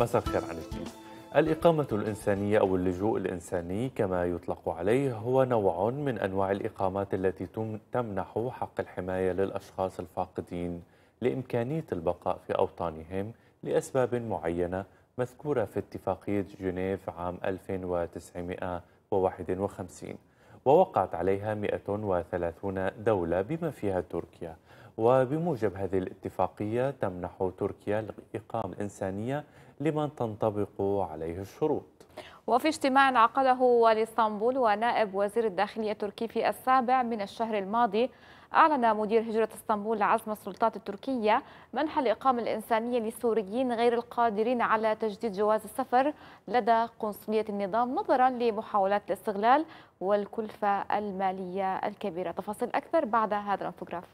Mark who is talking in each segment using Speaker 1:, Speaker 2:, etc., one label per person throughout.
Speaker 1: مساء الخير على الإقامة الإنسانية أو اللجوء الإنساني كما يطلق عليه هو نوع من أنواع الإقامات التي تمنح حق الحماية للأشخاص الفاقدين لإمكانية البقاء في أوطانهم لأسباب معينة مذكورة في اتفاقية جنيف عام 1951 ووقعت عليها 130 دولة بما فيها تركيا وبموجب هذه الاتفاقية تمنح تركيا الإقامة الإنسانية لمن تنطبق عليه الشروط
Speaker 2: وفي اجتماع عقده والي اسطنبول ونائب وزير الداخلية التركي في السابع من الشهر الماضي أعلن مدير هجرة اسطنبول عزم السلطات التركية منح الإقامة الإنسانية للسوريين غير القادرين على تجديد جواز السفر لدى قنصلية النظام نظرا لمحاولات الاستغلال والكلفة المالية الكبيرة تفاصيل أكثر بعد هذا الانفوغراف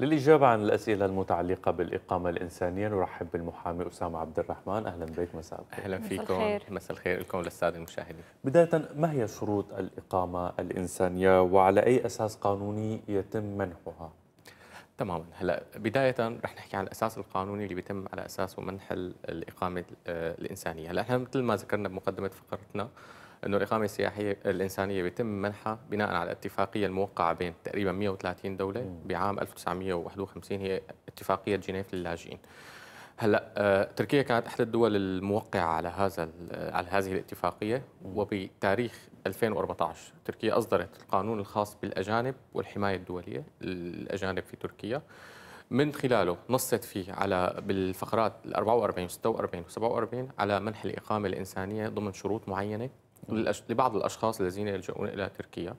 Speaker 1: للإجابة عن الأسئلة المتعلقة بالإقامة الإنسانية نرحب بالمحامي أسامة عبد الرحمن أهلا بك مساء الخير أهلا فيكم مساء الخير لكم للسادة المشاهدين بداية ما هي شروط الإقامة الإنسانية وعلى أي أساس قانوني يتم منحها؟ تماما هلا بدايه رح نحكي عن الاساس القانوني اللي بيتم على اساسه
Speaker 3: منح الاقامه آه، الانسانيه هلا احنا مثل ما ذكرنا بمقدمه فقرتنا انه الاقامه السياحيه الانسانيه بيتم منحها بناء على الاتفاقيه الموقعه بين تقريبا 130 دوله بعام 1951 هي اتفاقيه جنيف للاجئين. هلا آه، تركيا كانت احدى الدول الموقعه على هذا آه، على هذه الاتفاقيه وبتاريخ 2014 تركيا اصدرت القانون الخاص بالاجانب والحمايه الدوليه الاجانب في تركيا من خلاله نصت فيه على بالفقرات ال 44 و 46 و 47 على منح الاقامه الانسانيه ضمن شروط معينه لبعض الأشخاص الذين يلجؤون إلى تركيا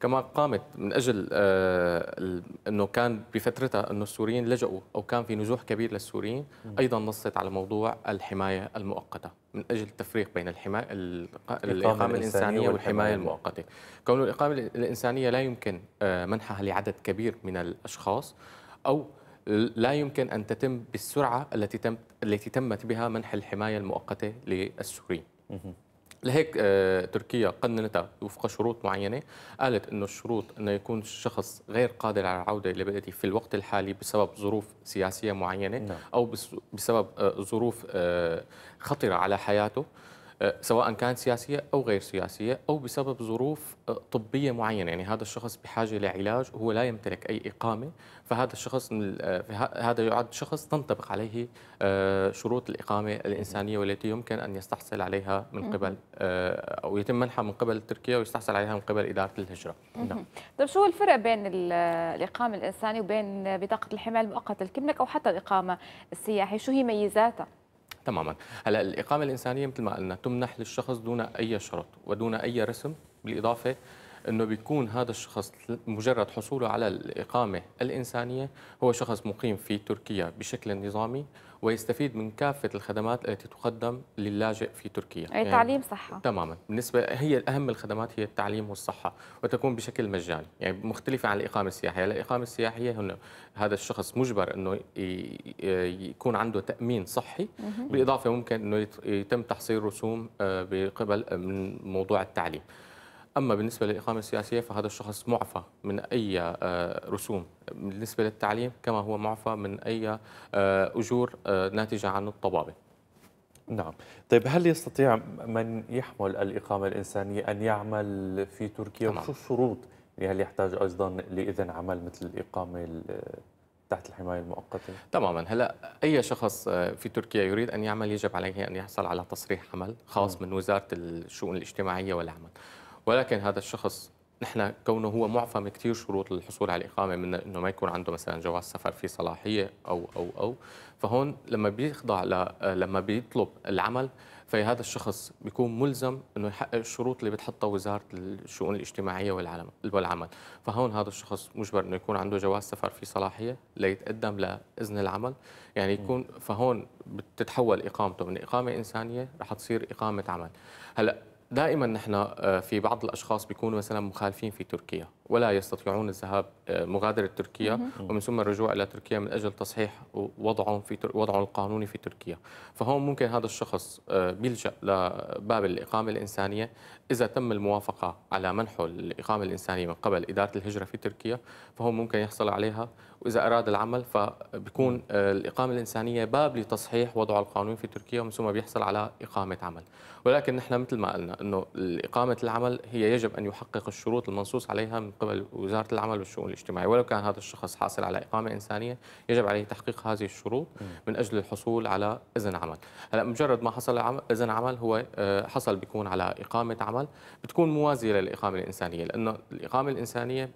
Speaker 3: كما قامت من اجل آه، انه كان بفترتها انه السوريين لجؤوا او كان في نزوح كبير للسوريين ايضا نصت على موضوع الحمايه المؤقته من اجل التفريق بين الحمايه الاقامه الانسانيه, والحمايه المؤقته كون الاقامه الانسانيه لا يمكن آه، منحها لعدد كبير من الاشخاص او لا يمكن ان تتم بالسرعه التي تم التي تمت بها منح الحمايه المؤقته للسوريين لهيك آه، تركيا قننتها وفق شروط معينه قالت انه الشروط انه يكون الشخص غير قادر على العوده الى بلده في الوقت الحالي بسبب ظروف سياسيه معينه نعم. او بسبب آه، ظروف آه، خطره على حياته آه، سواء كانت سياسيه او غير سياسيه او بسبب ظروف آه، طبيه معينه يعني هذا الشخص بحاجه لعلاج وهو لا يمتلك اي اقامه فهذا الشخص آه، هذا يعد شخص تنطبق عليه شروط الاقامه الانسانيه والتي يمكن ان يستحصل عليها من قبل او يتم منحها من قبل تركيا ويستحصل عليها من قبل اداره الهجره
Speaker 2: نعم طيب شو الفرق بين الاقامه الانسانيه وبين بطاقه الحمايه المؤقته الكملك او حتى الاقامه السياحيه شو هي ميزاتها
Speaker 3: تماما هلا الاقامه الانسانيه مثل ما قلنا تمنح للشخص دون اي شرط ودون اي رسم بالاضافه انه بيكون هذا الشخص مجرد حصوله على الاقامه الانسانيه هو شخص مقيم في تركيا بشكل نظامي ويستفيد من كافه الخدمات التي تقدم للاجئ في تركيا. أي يعني تعليم صحه. تماما، بالنسبه هي اهم الخدمات هي التعليم والصحه وتكون بشكل مجاني، يعني مختلفه عن الاقامه السياحيه، الاقامه السياحيه هنا هذا الشخص مجبر انه يكون عنده تامين صحي بالاضافه ممكن انه يتم تحصيل رسوم آه، بقبل آه، من موضوع التعليم. أما بالنسبة للإقامة السياسية فهذا الشخص معفى من أي آه، رسوم بالنسبة للتعليم كما هو معفى من أي آه، أجور آه،
Speaker 1: ناتجة عن الطبابة نعم طيب هل يستطيع من يحمل الإقامة الإنسانية أن يعمل في تركيا وشو الشروط يعني هل يحتاج أيضا لإذن عمل مثل الإقامة تحت الحماية المؤقتة تماما هلا أي شخص
Speaker 3: في تركيا يريد أن يعمل يجب عليه أن يحصل على تصريح عمل خاص م. من وزارة الشؤون الاجتماعية والعمل ولكن هذا الشخص نحن كونه هو معفى من كثير شروط للحصول على الاقامه من انه ما يكون عنده مثلا جواز سفر في صلاحيه او او او فهون لما بيخضع ل... لما بيطلب العمل فهذا الشخص بيكون ملزم انه يحقق الشروط اللي بتحطها وزاره الشؤون الاجتماعيه والعمل والعمل فهون هذا الشخص مجبر انه يكون عنده جواز سفر في صلاحيه ليتقدم لاذن العمل يعني يكون فهون بتتحول اقامته من اقامه انسانيه رح تصير اقامه عمل هلا دائما نحن آه، في بعض الاشخاص بيكونوا مثلا مخالفين في تركيا ولا يستطيعون الذهاب آه، مغادرة تركيا ومن ثم الرجوع إلى تركيا من أجل تصحيح وضعهم في وضعهم القانوني في تركيا فهون ممكن هذا الشخص آه، بيلجأ لباب الإقامة الإنسانية إذا تم الموافقة على منحه الإقامة الإنسانية من قبل إدارة الهجرة في تركيا فهو ممكن يحصل عليها وإذا أراد العمل فبيكون آه، الإقامة الإنسانية باب لتصحيح وضعه القانوني في تركيا ومن ثم بيحصل على إقامة عمل ولكن نحن مثل ما قلنا أنه إقامة العمل هي يجب أن يحقق الشروط المنصوص عليها من قبل وزاره العمل والشؤون الاجتماعيه ولو كان هذا الشخص حاصل على اقامه انسانيه يجب عليه تحقيق هذه الشروط من اجل الحصول على اذن عمل هلا مجرد ما حصل اذن عمل هو آه، حصل بيكون على اقامه عمل بتكون موازيه للاقامه الانسانيه لانه الاقامه الانسانيه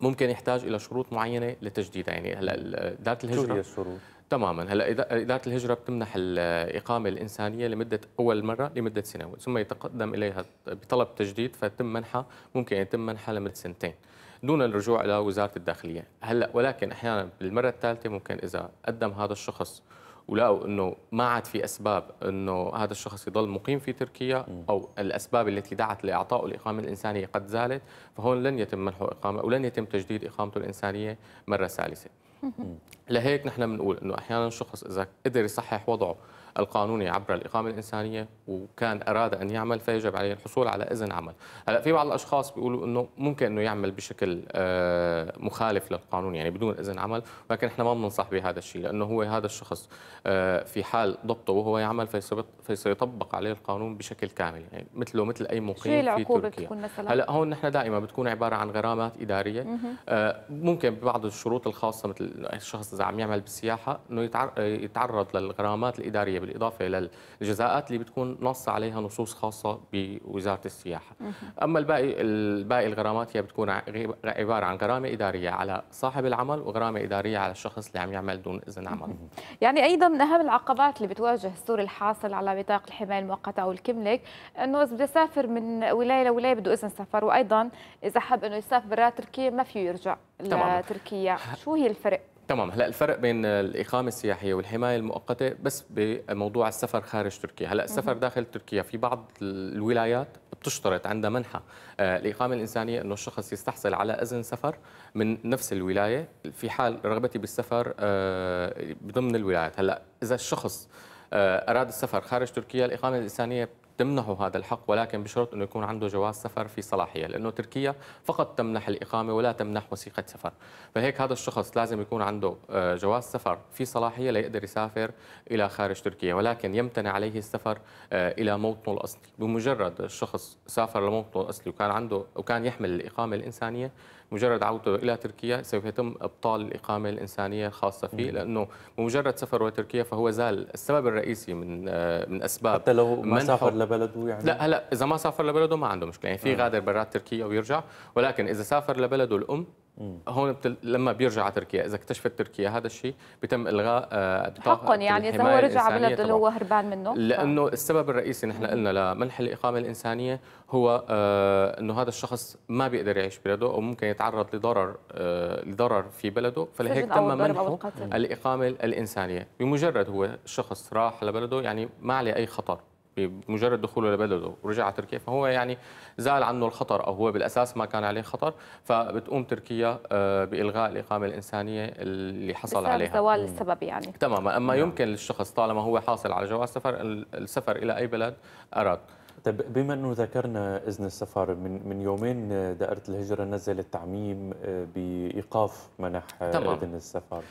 Speaker 3: ممكن يحتاج الى شروط معينه لتجديدها يعني هلا داره الهجره شو هي الشروط تماما هلا اداره الهجره بتمنح الاقامه الانسانيه لمده اول مره لمده سنه ثم يتقدم اليها بطلب تجديد فتم منحها ممكن يتم منحها لمده سنتين دون الرجوع الى وزاره الداخليه هلا ولكن احيانا بالمره الثالثه ممكن اذا قدم هذا الشخص ولقوا انه ما عاد في اسباب انه هذا الشخص يضل مقيم في تركيا او الاسباب التي دعت لاعطائه الاقامه الانسانيه قد زالت فهون لن يتم منحه اقامه ولن يتم تجديد اقامته الانسانيه مره ثالثه لهيك نحن بنقول انه احيانا الشخص اذا قدر يصحح وضعه القانوني عبر الإقامة الإنسانية وكان أراد أن يعمل فيجب عليه الحصول على إذن عمل هلا في بعض الأشخاص بيقولوا أنه ممكن أنه يعمل بشكل آه، مخالف للقانون يعني بدون إذن عمل ولكن إحنا ما بننصح بهذا الشيء لأنه هو هذا الشخص آه، في حال ضبطه وهو يعمل فسيطبق عليه القانون بشكل كامل يعني مثله مثل أي مقيم في تركيا بتكون مثلا؟ هلا هون نحن دائما بتكون عبارة عن غرامات إدارية آه، ممكن ببعض الشروط الخاصة مثل الشخص إذا عم يعمل بالسياحة أنه يتعرض للغرامات الإدارية بالإضافة إلى الجزاءات اللي بتكون نص عليها نصوص خاصة بوزارة السياحة أما الباقي, الباقي الغرامات هي بتكون عبارة عن غرامة إدارية على صاحب العمل وغرامة إدارية على الشخص اللي عم يعمل دون إذن عمل
Speaker 2: يعني أيضا من أهم العقبات اللي بتواجه السوري الحاصل على بطاقة الحماية المؤقتة أو الكملك أنه إذا بده يسافر من ولاية لولاية بده إذن سفر وأيضا إذا حب أنه يسافر برا تركيا ما فيه يرجع لتركيا شو هي الفرق؟
Speaker 3: تمام هلا الفرق بين الاقامه السياحيه والحمايه المؤقته بس بموضوع السفر خارج تركيا هلا السفر داخل تركيا في بعض الولايات بتشترط عندها منحة آه، الإقامة الإنسانية أنه الشخص يستحصل على أذن سفر من نفس الولاية في حال رغبتي بالسفر آه، ضمن الولايات هلأ إذا الشخص آه، أراد السفر خارج تركيا الإقامة الإنسانية تمنحه هذا الحق ولكن بشرط انه يكون عنده جواز سفر في صلاحيه لانه تركيا فقط تمنح الاقامه ولا تمنح وثيقه سفر فهيك هذا الشخص لازم يكون عنده آه، جواز سفر في صلاحيه ليقدر يسافر الى خارج تركيا ولكن يمتنع عليه السفر آه، الى موطنه الاصلي بمجرد الشخص سافر لموطنه الاصلي وكان عنده وكان يحمل الاقامه الانسانيه مجرد عودته إلى تركيا سوف يتم إبطال الإقامة الإنسانية الخاصة فيه لأنه بمجرد سفره تركيا فهو زال السبب الرئيسي من آه، من أسباب حتى لو ما سافر لبلده يعني لا هلا إذا ما سافر لبلده ما عنده مشكلة يعني في غادر برات تركيا ويرجع ولكن إذا سافر لبلده الأم هون بتل... لما بيرجع على تركيا اذا اكتشفت تركيا هذا الشيء بتم الغاء آه، حقا يعني اذا هو رجع على بلد اللي هو
Speaker 2: هربان منه لانه
Speaker 3: ف... السبب الرئيسي نحن قلنا لمنح الاقامه الانسانيه هو آه انه هذا الشخص ما بيقدر يعيش بلده او ممكن يتعرض لضرر آه لضرر في بلده فلهيك تم منحه الاقامه الانسانيه بمجرد هو شخص راح لبلده يعني ما عليه اي خطر بمجرد دخوله لبلده ورجع على تركيا فهو يعني زال عنه الخطر او هو بالاساس ما كان عليه خطر فبتقوم تركيا آه، بالغاء الاقامه الانسانيه اللي حصل عليها زوال السبب يعني تماما اما نعم. يمكن للشخص طالما هو حاصل على جواز سفر السفر الى اي بلد
Speaker 1: اراد طيب بما انه ذكرنا اذن السفر من من يومين آه، دائره الهجره نزلت تعميم آه، بايقاف منح تمام. اذن السفر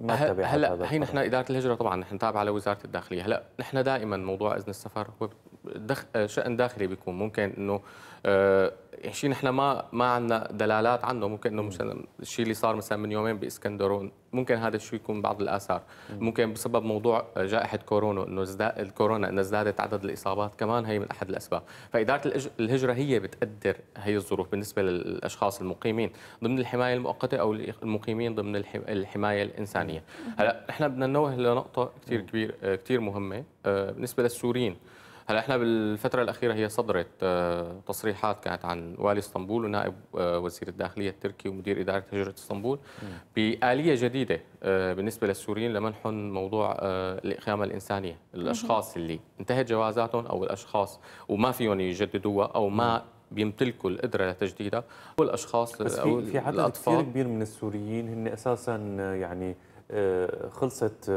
Speaker 1: ما هلا الحين نحن
Speaker 3: اداره الهجره طبعا نحن تابع على وزاره الداخليه هلا نحن دائما موضوع اذن السفر هو دخ... شان داخلي بيكون ممكن انه آه، يعني شيء نحن ما ما عندنا دلالات عنه ممكن انه مثلا الشيء اللي صار مثلا من يومين باسكندرون ممكن هذا الشيء يكون بعض الاثار ممكن بسبب موضوع جائحه كورونا انه ازداد الكورونا انه ازدادت عدد الاصابات كمان هي من احد الاسباب فاداره الهجره هي بتقدر هي الظروف بالنسبه للاشخاص المقيمين ضمن الحمايه المؤقته او المقيمين ضمن الحمايه الانسانيه هلا نحن بدنا ننوه لنقطه كثير كبير آه، كثير مهمه آه، بالنسبه للسوريين هلا احنا بالفتره الاخيره هي صدرت آه، تصريحات كانت عن والي اسطنبول ونائب آه، وزير الداخليه التركي ومدير اداره هجره اسطنبول باليه جديده آه، بالنسبه للسوريين لمنحهم موضوع الاقامه الانسانيه الاشخاص اللي انتهت جوازاتهم او الاشخاص وما فيهم يجددوها او ما بيمتلكوا القدره لتجديدها والاشخاص بس في, في عدد كثير
Speaker 1: كبير من السوريين هن اساسا يعني خلصت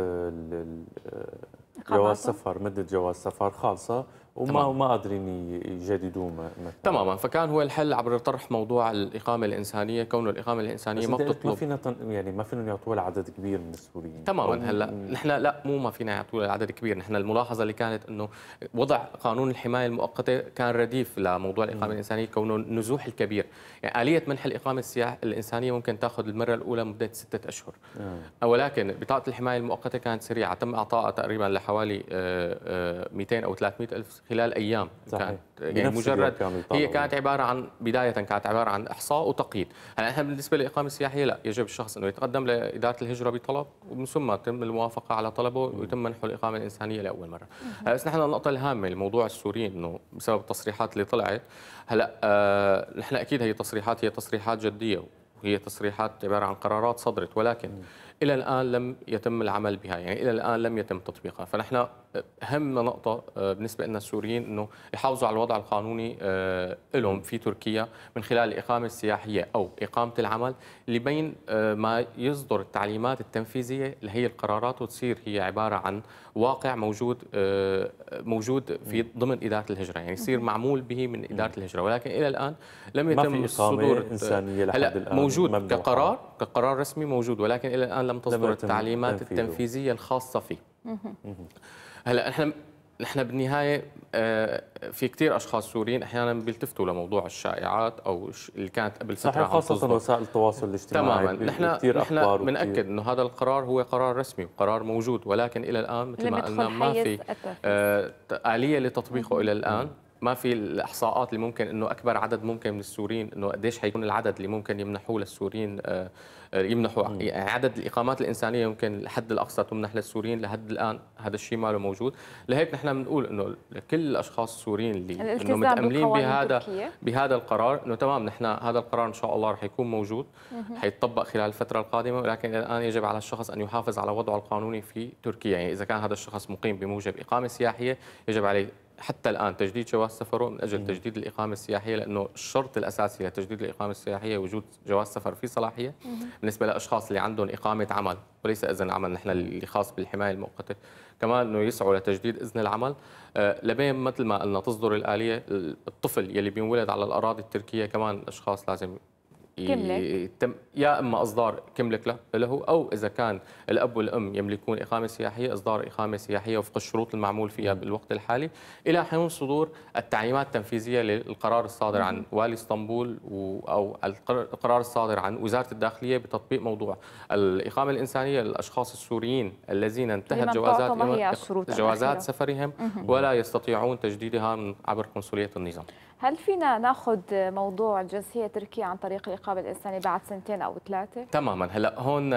Speaker 1: جواز سفر مده جواز سفر خالصه وما ما قادرين يجددوه
Speaker 3: تماما فكان هو الحل عبر طرح موضوع الاقامه الانسانيه كون الاقامه الانسانيه ما بتطلب ما فينا
Speaker 1: تن... يعني ما فينا يعطوها لعدد كبير من السوريين تماما هلا نحن لا مو ما
Speaker 3: فينا يعطوها لعدد كبير نحن الملاحظه اللي كانت انه وضع قانون الحمايه المؤقته كان رديف لموضوع الاقامه الانسانيه كونه النزوح الكبير يعني اليه منح الاقامه السياح الانسانيه ممكن تاخذ المره الاولى مده ستة اشهر أه. ولكن بطاقه الحمايه المؤقته كانت سريعه تم اعطائها تقريبا لحوالي 200 آه، آه، او 300 الف خلال ايام صحيح. كانت يعني مجرد هي كانت عباره عن بدايه كانت عباره عن احصاء وتقييد، هلا يعني احنا بالنسبه للاقامه السياحيه لا يجب الشخص انه يتقدم لاداره الهجره بطلب ومن ثم تم الموافقه على طلبه ويتم منحه الاقامه الانسانيه لاول مره، هلا بس نحن النقطه الهامه لموضوع السوريين انه بسبب التصريحات اللي طلعت هلا آه، نحن اكيد هي تصريحات هي تصريحات جديه وهي تصريحات عبارة عن قرارات صدرت ولكن إلى الآن لم يتم العمل بها يعني إلى الآن لم يتم تطبيقها فنحن أهم نقطة آه، بالنسبة لنا السوريين أنه يحافظوا على الوضع القانوني آه، لهم في تركيا من خلال الإقامة السياحية أو إقامة العمل لبين آه، ما يصدر التعليمات التنفيذية لهي القرارات وتصير هي عبارة عن واقع موجود موجود في ضمن إدارة الهجرة يعني يصير معمول به من إدارة الهجرة ولكن إلى الآن لم يتم ما في إقامة إنسانية لحد الآن موجود ممنوع. كقرار كقرار رسمي موجود ولكن الى الان لم تصدر التعليمات تنفيذه. التنفيذيه الخاصه فيه هلا احنا نحن بالنهايه آه، في كثير اشخاص سوريين احيانا بيلتفتوا لموضوع الشائعات او اللي كانت قبل فتره صحيح خاصه وسائل التواصل الاجتماعي تماما نحن نحن بناكد انه هذا القرار هو قرار رسمي وقرار موجود ولكن الى الان مثل ما قلنا ما في آه، اليه لتطبيقه الى الان ما في الاحصاءات اللي ممكن انه اكبر عدد ممكن من السوريين انه قديش حيكون العدد اللي ممكن يمنحوه للسوريين آه، آه، يمنحوا يعني عدد الاقامات الانسانيه يمكن الحد الاقصى تمنح للسوريين لحد الان هذا الشيء ما له موجود لهيك نحن بنقول انه لكل الاشخاص السوريين اللي انه متاملين بهذا التركية. بهذا القرار انه تمام نحن هذا القرار ان شاء الله رح يكون موجود حيتطبق خلال الفتره القادمه ولكن الان يجب على الشخص ان يحافظ على وضعه القانوني في تركيا يعني اذا كان هذا الشخص مقيم بموجب اقامه سياحيه يجب عليه حتى الان تجديد جواز سفره من اجل تجديد الاقامه السياحيه لانه الشرط الاساسي لتجديد الاقامه السياحيه وجود جواز سفر في صلاحيه بالنسبه لاشخاص اللي عندهم اقامه عمل وليس اذن عمل نحن اللي خاص بالحمايه المؤقته كمان انه يسعوا لتجديد اذن العمل آه، لبين مثل ما قلنا تصدر الاليه الطفل يلي بينولد على الاراضي التركيه كمان الاشخاص لازم يتم إيه، يا اما اصدار كملك له او اذا كان الاب والام يملكون اقامه سياحيه اصدار اقامه سياحيه وفق الشروط المعمول فيها بالوقت الحالي الى حين صدور التعليمات التنفيذيه للقرار الصادر عن والي اسطنبول او القرار الصادر عن وزاره الداخليه بتطبيق موضوع الاقامه الانسانيه للاشخاص السوريين الذين انتهت جوازات جوازات سفرهم ولا يستطيعون تجديدها عبر قنصليه النظام
Speaker 2: هل فينا ناخذ موضوع الجنسيه التركيه عن طريق الاقامه الانسانيه بعد سنتين او ثلاثه؟
Speaker 3: تماما هلا هون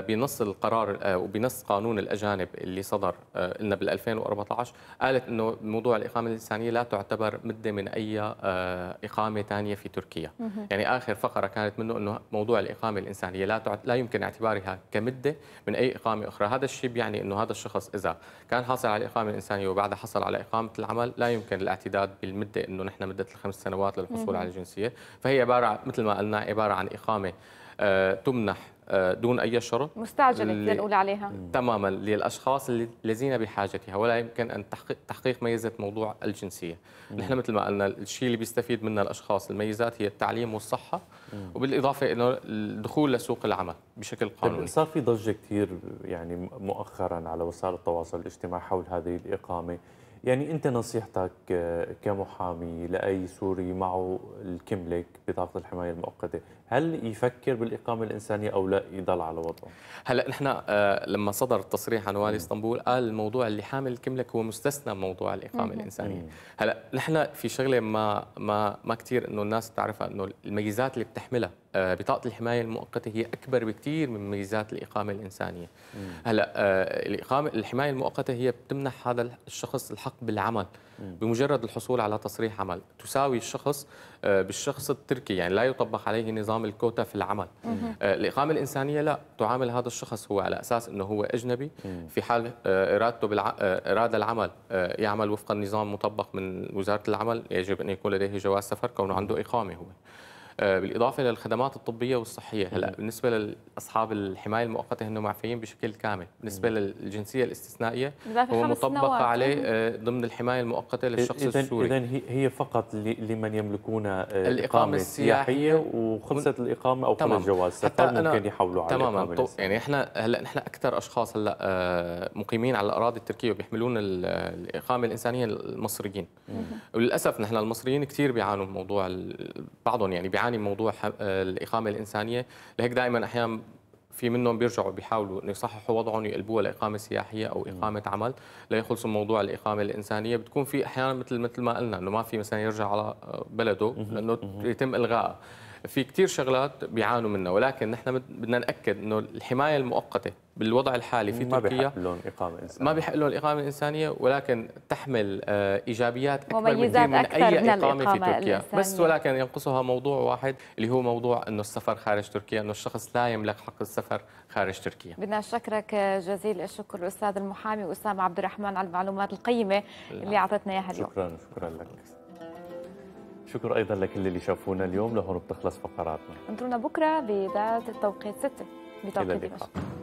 Speaker 3: بنص القرار آه، وبنص قانون الاجانب اللي صدر آه، لنا بال 2014 قالت انه موضوع الاقامه الانسانيه لا تعتبر مده من اي آه، اقامه ثانيه في تركيا، يعني اخر فقره كانت منه انه موضوع الاقامه الانسانيه لا تعت... لا يمكن اعتبارها كمده من اي اقامه اخرى، هذا الشيء بيعني انه هذا الشخص اذا كان حاصل على الاقامه الانسانيه وبعدها حصل على اقامه العمل لا يمكن الاعتداد بالمده انه نحن مده الخمس سنوات للحصول على الجنسيه فهي عباره مثل ما قلنا عباره عن اقامه آه، تمنح آه، دون اي شرط مستعجله اللي... نقول عليها تماما للاشخاص الذين بحاجتها ولا يمكن ان تحقيق ميزه موضوع الجنسيه مم. نحن مثل ما قلنا الشيء اللي بيستفيد منه الاشخاص الميزات هي التعليم والصحه مم. وبالاضافه انه الدخول لسوق العمل بشكل قانوني طيب صار
Speaker 1: في ضجه كثير يعني مؤخرا على وسائل التواصل الاجتماعي حول هذه الاقامه يعني انت نصيحتك آه، كمحامي لاي سوري معه الكملك بطاقه الحمايه المؤقته هل يفكر بالاقامه الانسانيه او لا يضل على وضعه؟ هلا نحن آه، لما صدر التصريح عن والي اسطنبول
Speaker 3: قال الموضوع اللي حامل الكملك هو مستثنى موضوع الاقامه الانسانيه، هلا نحن في شغله ما ما ما كثير انه الناس تعرفها انه الميزات اللي بتحملها آه، بطاقه الحمايه المؤقته هي اكبر بكثير من ميزات الاقامه الانسانيه. هلا آه، الاقامه الحمايه المؤقته هي بتمنح هذا الشخص الحق بالعمل بمجرد الحصول على تصريح عمل، تساوي الشخص بالشخص التركي يعني لا يطبق عليه نظام نظام الكوتا في العمل آه، الاقامه الانسانيه لا تعامل هذا الشخص هو على اساس انه هو اجنبي في حال آه، ارادته بالع... آه، اراده العمل يعمل وفق النظام المطبق من وزاره العمل يجب ان يكون لديه جواز سفر كونه عنده اقامه هو آه، بالاضافه للخدمات الطبيه والصحيه هلا بالنسبه لاصحاب الحمايه المؤقته هن معفيين بشكل كامل بالنسبه للجنسيه
Speaker 1: الاستثنائيه هو مطبقه عليه آه، ضمن الحمايه المؤقته للشخص إذن السوري اذا هي فقط لمن يملكون آه، الاقامه, الإقامة السياحيه وخلصت الاقامه او خلص الجواز حتى ممكن يحولوا على تماما
Speaker 3: يعني احنا هلا نحن اكثر اشخاص هلا مقيمين على الاراضي التركيه وبيحملون الاقامه الانسانيه المصريين وللاسف نحن المصريين كثير بيعانوا من موضوع بعضهم يعني بيعانوا يعاني موضوع آه، الاقامه الانسانيه لهيك دائما احيانا في منهم بيرجعوا بيحاولوا انه يصححوا وضعهم يقلبوها لاقامه سياحيه او اقامه عمل ليخلصوا موضوع الاقامه الانسانيه بتكون في احيانا مثل مثل ما قلنا انه ما في مثلا يرجع على آه، بلده لانه يتم الغائها في كثير شغلات بيعانوا منها ولكن نحن بدنا ناكد انه الحمايه المؤقته بالوضع الحالي في ما تركيا ما بيحق لهم اقامه انسانيه ما بيحق لهم الاقامه الانسانيه ولكن تحمل آه، ايجابيات اكبر من, من اي من اقامه في تركيا الإنسانية. بس ولكن ينقصها موضوع واحد اللي هو موضوع انه السفر خارج تركيا انه الشخص لا يملك حق السفر خارج تركيا
Speaker 2: بدنا نشكرك آه، جزيل الشكر الاستاذ المحامي اسامه عبد الرحمن على المعلومات القيمه اللي نعم. اعطتنا اياها اليوم
Speaker 1: شكرا شكرا لك شكر أيضا لكل اللي شافونا اليوم لهون بتخلص فقراتنا
Speaker 2: انطرونا بكرة بذات التوقيت 6 بتوقيت دمشق